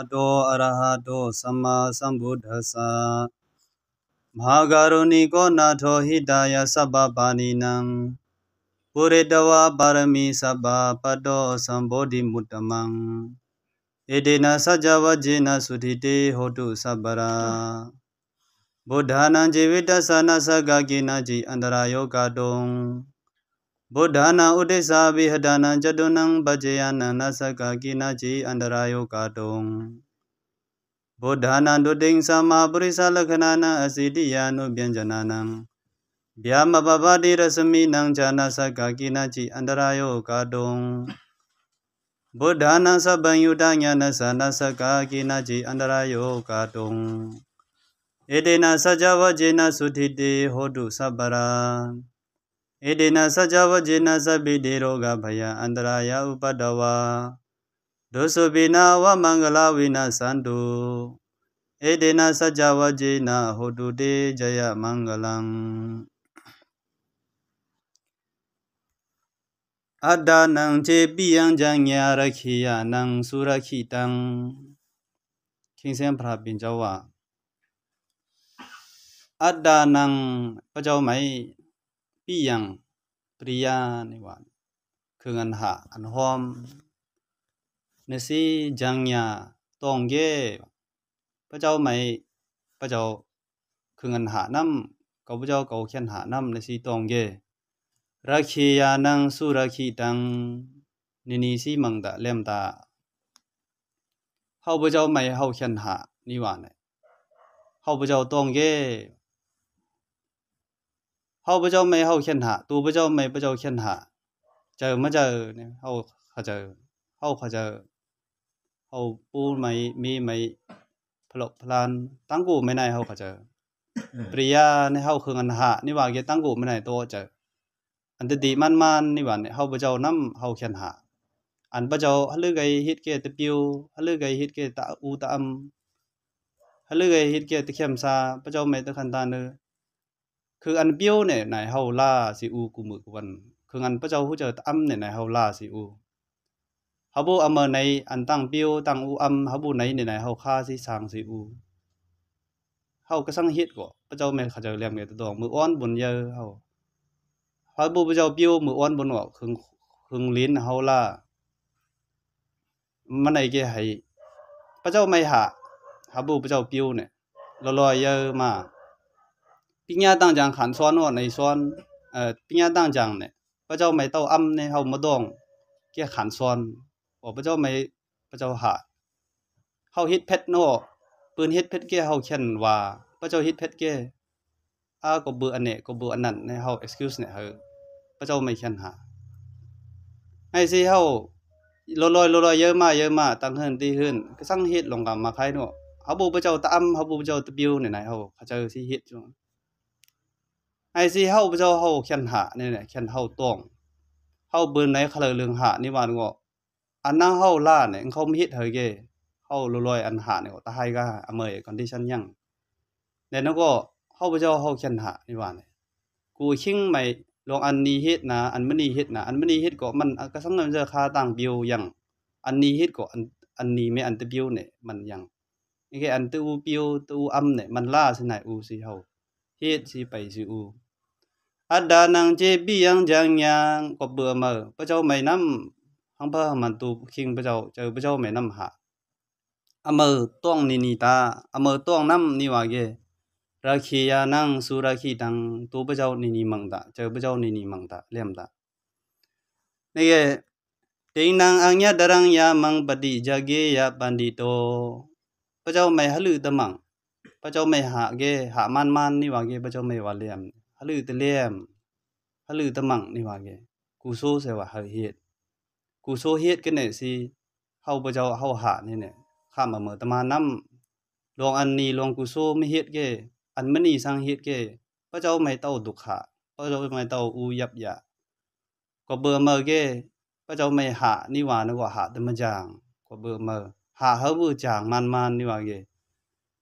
अदो अरहतो सम्मा सम्बुद्धस भागारुणिको नाथो हिदाय सबपानिनं पुरेदवा पारमी सबा पदो सम्बोधिमुत्तमं एदेन सजवजेन सुधिते होतु सबरा बुद्धानां जीवितस न स गागिना जी अन्तरायो गादों Buddhana udesa bihadana jadunang bajayana nasaka kinaji andarayo katong. Bodhana duding sama purisa lakhanana asidiyanu bhyanjananang. Bhyama babadi rasmi nang jana saka kinaji andarayo kadung. Bodhana sabang yudanya nasana saka kinaji andarayo kadung. Edena sajawa jena sudhide hodu sabara. ဧတေနသัจ java ဂျေနသဗ္ဗိတေရောဂဗယံအန္တရာယဥပတ္တဝါဒုစုပိနာဝမင်္ဂလာဝိနသန္တုဧတေနသัจ java ဂျေနဟောတုတေဂျယမင်္ဂလံအတ္တနံခြေပိယံဉာဏ်ညာရခိယနံသုရခိတံခိစံပရပင်ကြောဝအတ္တနံပကြောမိုင် piyang priya ni wan kengan ha an hom ne si jang ya tong ge pa chao mai pa chao kengan ha nam kau pa chao kau khian ha nam ne si tong ge rakhi ya nang su rakhi tang ni ni si mang da lem ta hau pa chao mai hau khian ha ni wan ne hau pa chao tong ge เฮาพระเจ้าไม่เฮาเขียนหาตัพระเจ้าไม่พระเจ้าเขียนหาเจอมาเจอเนี่ยเฮาเขาเจอเฮาเขาเจอเขาปูไม่มีไม่พลพลานตั้งกูไม่ไหนเขาเขาเจอปริยาในเขาคืออันหานี่ว่าเกตั้งกูไม่ไหนตัวเจออันตดีมันมันนี่ว่าเนี่ยเขาพระเจ้าน้ำเขาเขียนหาอันพระเจ้าฮัลลืไกฮิตเกตเปิวฮัลลืไกฮิตเกตาอูตะอัมฮัลลืไกฮิตเกตเข้มซาพระเจ้าไม่ตะขันตาเนอคืออันเบี้ยวเนี่ยในเฮาล่าสิอูกูมือกวัน คืออันพระเจ้าผู้เจออ้มเนี่ยในเฮาล่าสิอูเฮาบูอมาในอันตั้งเบี้ยวตั้งอูอ้าเฮาบูในเนี่ยในเฮาฆ่าสิสางสิอูเฮาก็สังเฮ็ดก่นพระเจ้าแม่เขาเจ้เรียกเม่ตะดองมืออ้อนบนเยอะเฮาเฮาบูพระเจ้าเบี้ยวมืออ้อนบนหอวคือคือลิ้นเฮาล่ามันไนเกให้พระเจ้าไม่หาฮาบูพระเจ้าเปี้ยวเนี่ยลอยเยอะมาปิญญาตั้งจังขันซ้อนว่านในซ้อนเอ่อปิญญาตั้งจังเนี่ยพระเจ้าไม่เต้าอ้ํในเฮามาดองเกี่ยขันซ้อนบอกพระเจ้าไม่พระเจ้าหาเฮาฮิดเพชรโนปืนฮิดเพชรเกยเฮาเขียนว่าพระเจ้าฮิดเพชรเกยอ้าก็เบื่ออันเนียก็เบื่ออันนั้นในเฮา excuse เนี่ยเฮาพระเจ้าไม่เขียนหาให้สิเฮาลอยยลอยเยอะมากเยอะมากตั้งเฮินตีเฮินก็สั่งเฮ็ดลงกับมาคายเนาะเขาบูพระเจ้าตาอ้ํเขาบูพระเจ้าตะบิวเนี่ยไหนเขาเขาเจ้าสิเฮ็ดจังไอ้ีเฮาเจ้าเฮาแค่นหานี่แหละแค่นเฮาต้องเฮาเบิ่งในคลเรื่องหานี่าันก็อันนั้นเฮาล่าเนี่ยเขาไม่เฮ็ดเฮยเกเฮาลอยอันหาเนี่ยตายก็อเมย์คอนดิชันยังแล้วก็เฮาเจ้าเฮาแค่นหานี่ว่าเนี่ยกูชิงไม่ลองอันนี้เฮ็ดนะอันม่นี่เฮ็ดนะอันม่นี่เฮ็ดก็มันก็สำาคัญจอค่าต่างบิวยังอันนี้เฮ็ดก็อันอันนี้ไม่อันตะบิวเนี่ยมันยังนี่แ่อันตูบิวตูอัมเนี่ยมันล่าสิไหนอูสิเฮาเฮ็ดสิไปสิอู à đà năng chế bi yang giang yang có bữa mờ bây giờ mấy năm không bữa hàng mình tu kinh bây giờ chờ bây giờ mấy năm hạ à mờ tuang ni ni ta à mờ tuang năm ni wa ge ra khi ya năng su ra khi tăng tu bây giờ ni ni măng ta chơi bây giờ ni ni măng ta liam ta này cái, tiếng năng anh nhá đằng ya mang badi jage ya đi bandito bây giờ mấy halu tâm mang, bây giờ mấy hạ ge hạ man man ni wa ge bây giờ mấy wa liam halu tâm liam ลือตะมังนี่ว่าแกกูโซเสว่าเฮาเฮ็ดกูโซเฮ็ดกันเนี่ยสิ เฮาบ่เจ้าเฮาหานี่เนี่ยข้ามมาเมื่อตะมานำลองอันนี้ลองกูโซไม่เฮ็ดแกอันมันี่สังเฮ็ดแกพระเจ้าไม่เต้าดุขะพระเจ้าไม่เต้าอูยับยะก็เบื่อเมอเกพระเจ้าไม่หานี่ว่านะกว่าหาตะมาจางก็เบอ่อเมอหาเฮาบ่จางมันๆนี่ว่าแก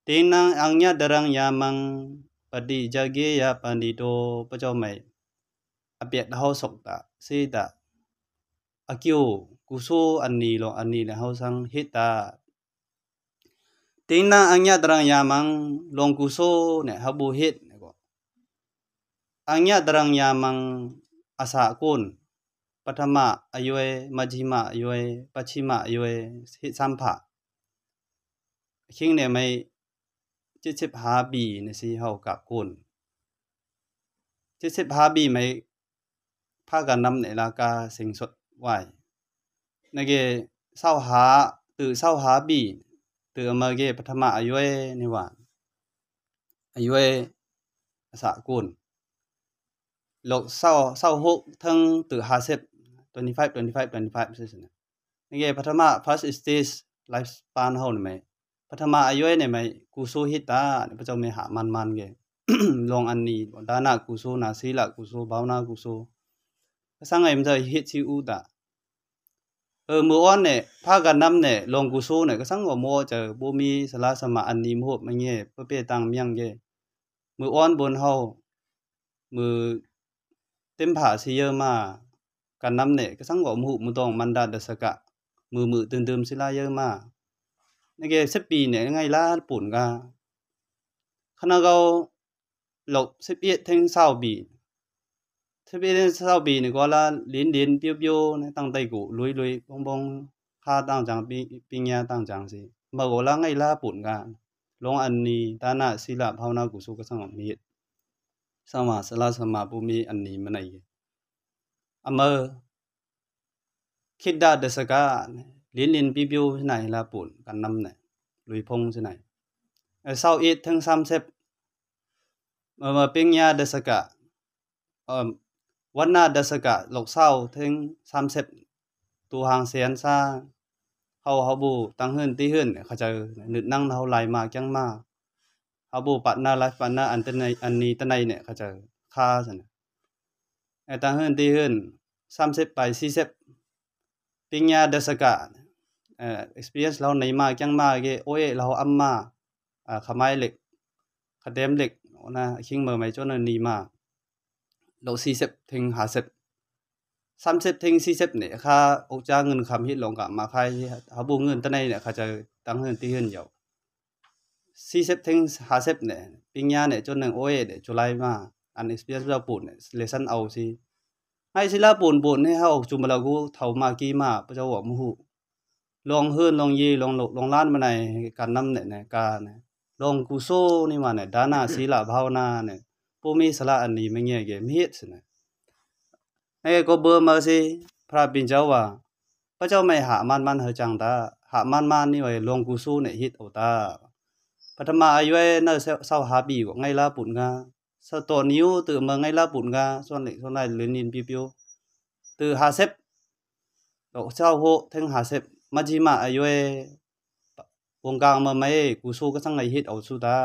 ตีนังอังยะดรังยามัง ปฏิจเกยะปันดิโตพระเจ้าไม่အပြက်တဟော sok ta se ta akyo kuso ani lo ani le hau sang he ta tina angya drang yamang long kuso ne habu hit ne ko angya drang yamang asa kun ပထမအရွယ်မကြီးမအရွယ်ပချိမအရွယ်ဟိစံဖအခင်းနေမိจิตสิบหาบีนสิเฮากับกุนจิตสิบหาบีไม่พากันนำในลากาสิงสดไว้นเกเศร้าหาตือเศร้าหาบีตือมาเกปฐมาอายุเอนิวานอายุเอสากุลโลกเศร้าเศร้าหกทั้งตือฮาเซ็ตตัวนี้ไฟตัวนี้ไฟตัวนี้ไฟใช่ไหมนเกปฐมา first is this life span หรือไม่ัฒมาอายุเอนี่ยไหมกูสู้ฮิตาตาพระเจ้าไม่หามันมันเก่ลองอันนี้ด้านหน้ากูสู้นาซีละกูสูเบาหน้ากูสู sang em giờ hiện chi u đã ở ờ, mua on nè pha gần năm nè lòng cú số nè cái sang ngồi mua chờ bố mi la sala sama ăn nim hộp anh nghe bố bé tăng miang nghe, mua on buồn hậu mua tem phả xì ơ mà gần năm nè cái sang ngồi mua mua tòng manda đất sạc mưa mưa tương tương xí la ơ mà nên cái xếp bì nè ngay la bổn ga khăn nào gâu lộc xếp yết thanh sao bì 特别的少比那个啦，零零标标那当代股，累累蹦蹦，卡当张边边呀当张是，冇个啦爱啦本噶，龙安尼，但那是啦抛那股数个上面，上嘛是啦上嘛不咪安尼么内，阿么，คิดได้เดสก้าลิ้นลิ้นปิ้วที่ไหนละปุ่นกันน้ำเนี่ยลุยพงที่ไหนเศร้าอีทั้งซ้ำเซบเออเป็นยาเดสก้าเออวันนาดสกะหลกเศร้าถึงสามเซตตูหางเสียนซาเขาเขาบูตั้งหื่นตีหื่นเขาจะนึดนั่งเขาไหลมากจังมากเขาบูปัดหน้าไลฟ์ปัดหน้าอันตะในอันนี้ตะในเนี่ยเขาจะฆ่าสั่นไอ้ตั้งหื่นตีหื่นสามเซบไปสี่เซตปิญญาเดสกะเอ่อ experience เราในมากจังมากเกโอ้ยเราอัมมาอ่าขมายเหล็กขเดมเหล็กนะคิงเมอร์ไม่จนนีมาลสี่สิทิงหาเซตสามเซบทิงสี่ซ็เนี่ยค่าออจ้าเงินคำฮิตลงกับมาค่าเขาบูเงินตั้งในเนี่ยเขาจะตั้งเงินที่เงินเยาสี่ซตทิงหาเซตเนี่ยปินงยาเนี่ยจนหนึ่งโอเอเนี่ยจุไลมาอันอิสเปียสเราปุ่นเนี่ยเลสันเอาสิให้สิลาปุ่นปุ่นให้เขาออกจุมาลากูเท่ามากี่มาพระเจ้าบอกมูฮูลองเฮือนลองยีลองลองล้านมาในการน้ำเนี่ยนการเนี่ยลองกูโซนี่มาเนี่ยด้านาสีลาภาวนาเนี่ยปูมีสละอันนี้ไม่เงี้ยเกมีเฮ็ดสินะไอ้ก็เบอร์มาสิพระปินเจ้าว่าพระเจ้าไม่หามันมันเฮจังตาหามันมันนี่ไว้ลงกูสู้เนี่ยฮิตเอาตาปัทมาอายุไอ้เน่าเศร้าหาบีกาไงละาปุ่นงาสตวนิ้วตื่นมาไงละาปุ่นงาส่วนไหนส่วนไหนเรียนินปิวปิวตื่นหาเซบดอกเจ้าโหทั้งหาเซบมาจีมาอายุไอ้วงกลางมาไม่กูสู้ก็สั้งไงฮิตเอาสู้ตา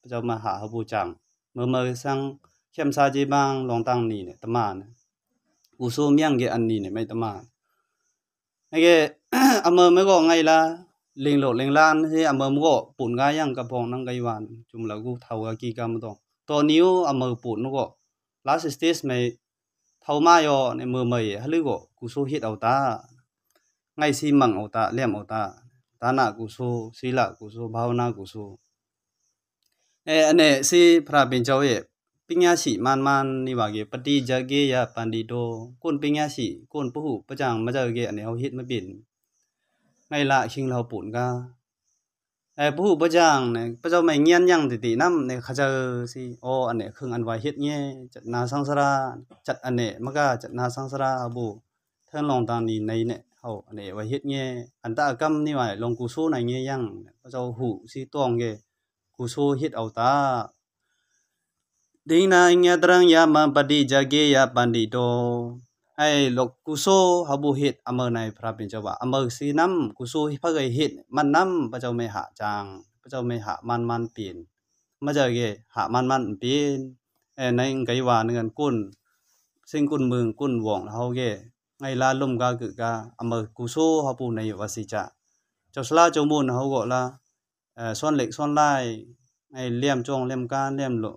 พระเจ้ามาหาบูจังมื่อมาสั้งเข้มซาจีบ้างลองตั้งนี่เนี่ยตมาเนี่ยอุซูเมยังเกอันนี้เนี่ยไม่ตมาไอ้เกออเมอไม่ก็ไงล่ะลิงโหลลิงล้านที่อเมอมก็ ปุ่นง่ายยังกระพงนั่งไกวันจุ่มแล้วกูเท่ากับกีกรรมตรงตอนนี้อเมอปุ่นก็ลาสติสไม่เท่ามาโยในเมื่อใม่ฮัลโหลกูสูฮิตเอาตาไงสีมังเอาตาเลี่ยมเอาตาตาหน้ากูสูสีลกูสูภาวน้ากูสูအဲအနေစေဖရာပင်ကျော်ရဲ့ပညာရှိမန်မန်နေပါကေပတိဂျကေယပန္ဒီတိုကွန်ပညာရှိကွန်ပဟုပကြံမကြောက်ကေအနေဟောဟစ်မပင်ไงละคิงเราปุ่นกาไอ้ผู้ประจังเนี่ยพระเจ้าไม่เงียนยังติติน้ำเนี่ยเขาจะสิโออันเนี่ยครึ่งอันไวเฮ็ดเงี้ยจัดนาสังสระจัดอันเนี่ยมันก็จัดนาสังสระอบูเท่านลองตามนี้ในเนี่ยเขาอันเนี่ยไวเฮ็ดเงี้ยอันตะกรรมนี่ว่าลงกูสู้ในเงี้ยยังพระเจ้าหูสิตวงเงี้ย huso hit au ta dingna ingya drang đi man padi jage ya pandi do ai lok kuso habu hit amar này phra pin chawa amar si nam kuso hi phagai hit man nam pa chau me ha chang pa chau me ha man man pin ma jage ha man man pin ai gây hòa wa ngan kun sinh kun mừng kun vọng hau ge ngay la lum ga gự ga amar kuso habu này wa si cha cho sla cho mun hau go la เส่วนเหล็กส่วนไล่ยไอ้เลี่ยมจ้องเลี่ยมก้านเลี่ยมหล่อ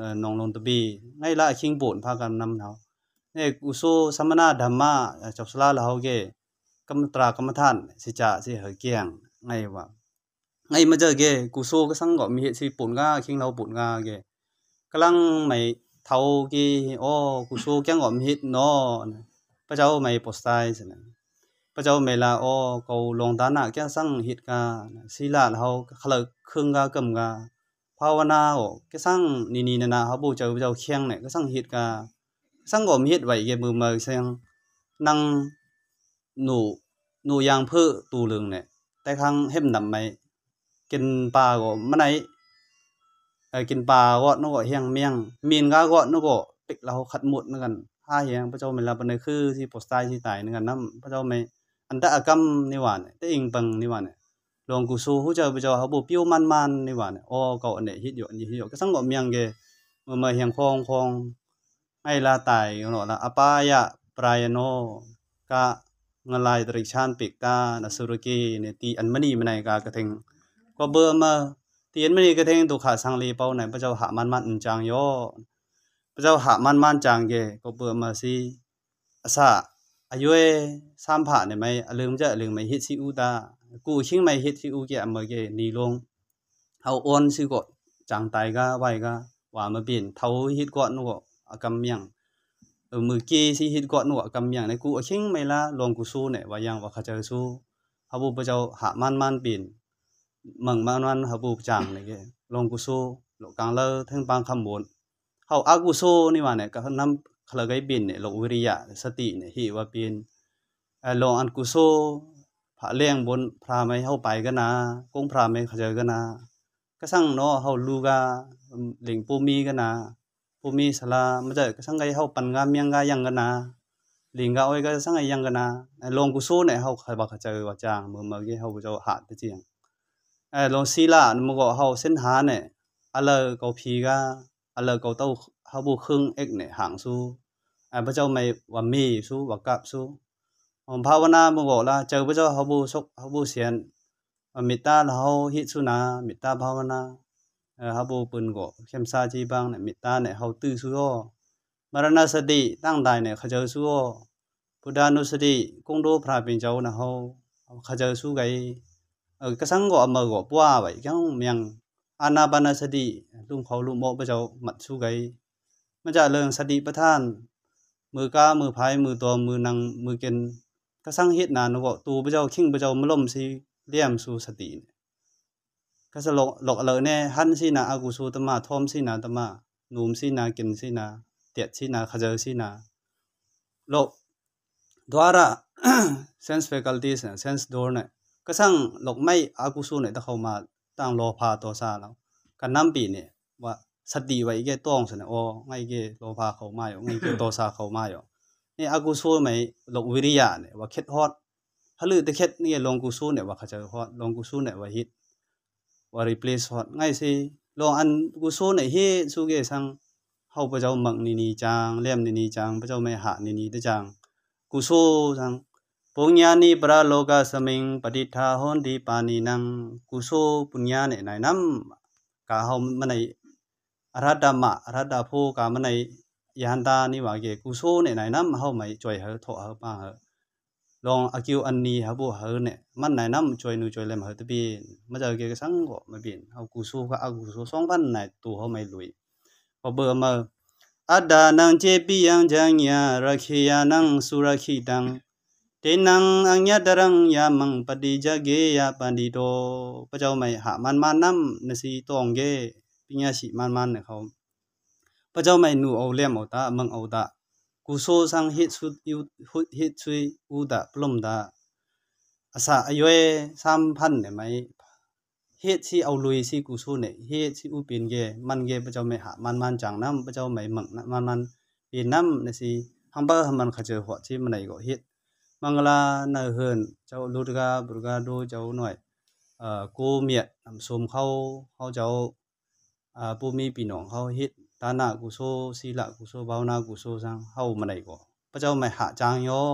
อเนองลงตะบีไงละคิงบุญพากันนำเท้าเนี่อุโซสัมมนาธรรมะจับสละเหลฮาเกกรรมตรากรรมฐานสิจาสิเหอเกียงไงว่าไงมาเจอเกกุโซก็สังก็มีเหตุสิปนกาคิงเราปุนกาเกกำลังไม่เท้าเกอ๋อกุโซแกงก็มีเหตุนาะพระเจ้าไม่ปสไตล์ซะนะเจ้าเมลาโอกูลงดานะแก่สั่งหิตกาศีลาเขาขลักครึ่งกากรมกาภาวนาโอแก่สั่งนีนีนานเขาบูเจ้าเจ้าเคียงเนี่ยก็สั่งหิตกาสั่งก็มีหิตไหวแเกมือเมือเสียงนังหนูหนูยางเพื่อตูลึงเนี่ยแต่ครั้งเห็มนำไหมกินปลาก็ม่ไหนเอ้กินปลาก็นก็เฮียงเมียง มีนก็ก็นก็ปิกเราขัดหมดเหมือนกันถ้าเฮียงพระเจ้าเมลาปนคือที่ปสดตายที่ตายเหมือนกันนำพระเจ้าไม่อันตะกรมนี่วันเนี่ยแต่งปังนี่วัาเนี่ยลองกูสู้ฮู้เจ้าไปเจ้าเขาบ่ปิ้วมันมันี่วัาเนี่ยอ๋อเก่าอนเนี่ยฮิตอยู่อันนี้ฮิตอยู่ก็สังกเมียงเกมามาเฮียงคองคองให้ลาตายหนาะละอปายะปรายโนกะเงลายตริชานปิกตานสุรกีเนี่ยตีอันมณีมะไหนกากระเทงก็เบื่อมาตีอันมณีกระเทงตุขาสังลีเป้าไหนพระเจ้าหามันมันจางย่อพระเจ้าหามันมันจางเกก็เบอร์มาสิอาสาอายุเอสามผ่าเนี่ยไม่ลืมจะลืมไม่ฮิตซิอูตากูชิงไม่ฮิตซิอูเก่เมเกนีลงเอาออนซิกดจางตายก็ไว้ก็ว่ามาเปลี่ยนเท้าฮิตกอนนวกกำยังเออมือเกี้สิฮิตกอนนวกกำยังในกูชิงไม่ละลงกูสู้เนี่ยว่ายังว่าขจรสู้ฮับบูปเจ้าหามันมันเปลี่ยนมังมันมันฮับบูจางเนี่ยเกลงกูสู้หลงกลางเลอทั้งบางคำบุญเขาอากูโซนี่ว่าเนี่ยก็นำคลกบินเนี่ยลงวิริยะ สติเนี่ยหิวาปินลงอันกุโซพระเลี้ยงบนพระไม่เข้าไปก็นะ กงพระไม่เข้าใจก็นะก็สั่งเนาะเขาลูกาหลิงปูมีก็นะปูมีสลามาเจอก็สั่งไงเข้าปันกามีังกายังก็นะหลิงกาอ้อยก็สั่งไงยังก็นะลงกุโซเนี่ยเฮาใครบอกเข้าใจอว่าจางเมื่อเมื่อกี้เฮาจะหาดไปเจริงไอ้ลงศีลาเมื่อก่อนเขาเส้นหาเนี่ยอะไรเกาพีกาอะไรเกาเต้าเฮาบูครึ่งเอกเนี่ยหางสู้อ้าพระเจ้าไม่วันมีสู้วัากับสู้ผมภาวนาบ่บอกละเจอพระเจ้าเฮาบูสกเฮาบูเสียนมิตาเราฮิสุนะมิตาภาวนาเออเฮาบูปืนก็เข้มซาจีบังเนี่ยมิตาเนี่ยเขาตื้อสู้อ้อมรณสติตั้งได้เนี่ยเขาเจอสู้อ้อพุทธานุสติกงดูพระเป็นเจ้านะเขาเขาเจอสู้ไงเออกระสังก็อมาก็ปัวไว้ยังยังอาณาปานสติลุงเขาลุงหมอพระเจ้ามัดสู้ไงมันจะเริงสติประทาน มือก้ามือพายมือตัวมือนังมือเกินก็สร้างเฮ็ดนานวะตูพระเจ้าขิงพระเจ้ามล่มสีเลี่ยมสู่สติก็สลกหลอกเลยแน่หันสีนาอากุสูตมาทอมสีนาตมาหนุ่มสีนาเกินสีนาเตียดสีนาขจรสีนาโลกด้วาระเซนส์เฟกัลตี้เซนส์ด s รเนี่ยก็สร้างหลอกไม่อากุสูเนี่ยต้องเข้ามาตั้งโลภาตัวซาแล้วกันน้ำปีเนี่ยว่าสติไว้เกต้องสนะโอ้ไงเกโลพาเขามาอยู่ไงเกโตัวซาเขามาอยู่นี่อากูซูไหมลงวิริยะเนี่ยว่าเคล็ดฮอดถ้าลือตะเคล็ดนี่ลงกูซูเนี่ยว่าเขาจะฮอดลงกูซูเนี่ยว่าฮิตว่ารีเพลซฮอดไงสิลงอันกูซูเนี่ยเฮสุเกสังเฮาพระเจ้าหมักนี่นี่จางเลี่ยมนี่นี่จางพระเจ้าไม่หานี่นี่ตะจางกูซูจังปุญญานิปราโลกาสมิงปฏิทาหนดีปานีนัง กุโซปุญญาเนี่ยนายน้ำกาเฮามันในအရတ္တမအရတ္တဖိုးကာမနိယန္တာနိဝါကေကုဆိုးနေနိုင်နာမဟုတ်မကြွယ်ဟထောအပဟလောင်အကျူအနီဟဘဟနဲ့မနိုင်နာမကြွယ်နူကြွယ်လဲမဟုတ်တပိမကြောက်ကေကဆန်းကိုမပြင်ဟကုဆိုးကအကုဆိုးဆောင်ပန်နိုင်တူဟမိုင်လွိဘဘမအဒါနံချေပိယံဂျံညာရခိယနံစုရခိတံတေနံအညတရံယမံပတိဇဂေယပန္တိတောပကြောင့်မိုင်ဟာမန်မနံနစီတောင္ကေิญญาสิมันมันเนี่ยเขาพระเจ้าไม่หนูเอาเลี้ยมเอาตามึงเอาตากุโซสังเหตุชุดยูเหตุช่วยอูดาปลุ่มดาอาสาอายุสามพันเนี่ยไหมเหตุที่เอาลุยที่กุโซเนี่ยเหตุที่อูเปลี่ยนเกมันเกพระเจ้าไม่หามันมันจังน้ำพระเจ้าไม่มึงมันมันเปลี่ยนน้ำเนี่ยสิทัมเบอร์ทัมมันขจรหัวที่มันไหนก็เหตุมังลาเนื้อเฮือนเจ้าลูกกาบุรกาดูเจ้าหน่อยเอ่อกูเมียนำสมเข้าเข้าเจ้าအာပူမီပြီးနောဟောဟစ်ဒါနာကုဆိုစီလကုဆိုဘောနာကုဆိုဆံဟောမနိုင်ကိုပเจ้าမဟာချန်ယော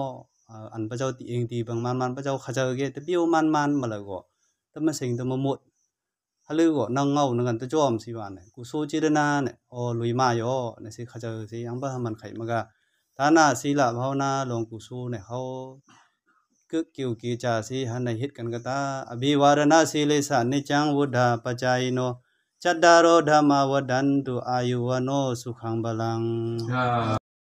อันพระเจ้าตีเองตีบางมันมันพระเจ้าขจายเกตเปียวมันมันมาเลยก็แต่มาสิงแต่มาหมดฮัลโหลก็นั่งเงาหนึ่งกันตัวจอมสิวันเนี่ยกูโซจิรนาเนี่ยโอ้ลุยมาโยเนี่ยสิขจายสิยังบ้ามันไข่มากะฐานะสิละภาวนาลงกูโซเนี่ยเขาก็เกี่ยวกิจาสิฮันในฮิตกันก็ตาอภิวารณาสิเลสานิจังวุฒาปัจจัยโน cadaro dhamma wadantu ayu wano sukhang balang. Ya.